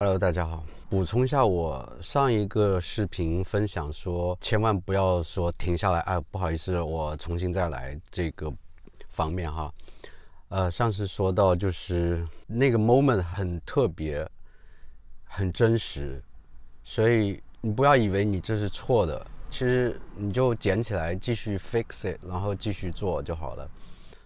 Hello，大家好。补充一下，我上一个视频分享说，千万不要说停下来，哎，不好意思，我重新再来这个方面哈。呃，上次说到就是那个 moment 很特别，很真实，所以你不要以为你这是错的，其实你就捡起来继续 fix it，然后继续做就好了。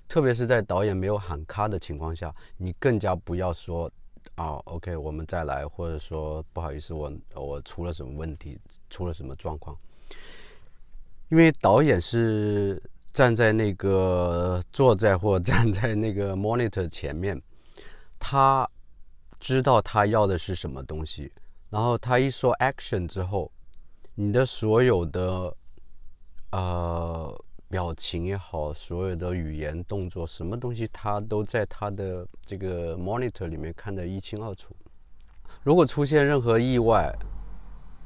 特别是在导演没有喊卡的情况下，你更加不要说。啊，OK，我们再来，或者说不好意思，我我出了什么问题，出了什么状况？因为导演是站在那个坐在或站在那个 monitor 前面，他知道他要的是什么东西，然后他一说 action 之后，你的所有的呃。表情也好，所有的语言动作，什么东西他都在他的这个 monitor 里面看得一清二楚。如果出现任何意外，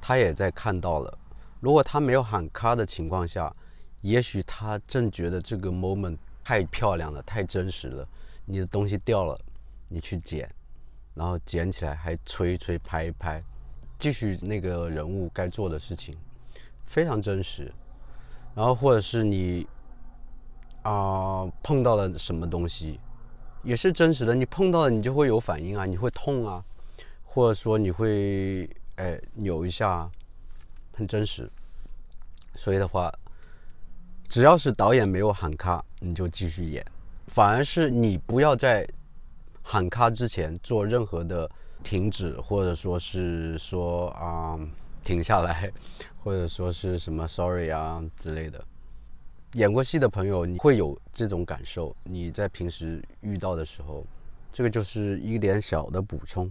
他也在看到了。如果他没有喊卡的情况下，也许他正觉得这个 moment 太漂亮了，太真实了。你的东西掉了，你去捡，然后捡起来还吹一吹、拍一拍，继续那个人物该做的事情，非常真实。然后或者是你，啊碰到了什么东西，也是真实的。你碰到了你就会有反应啊，你会痛啊，或者说你会哎扭一下，很真实。所以的话，只要是导演没有喊卡，你就继续演。反而是你不要在喊卡之前做任何的停止或者说是说啊。停下来，或者说是什么 sorry 啊之类的，演过戏的朋友你会有这种感受。你在平时遇到的时候，这个就是一点小的补充。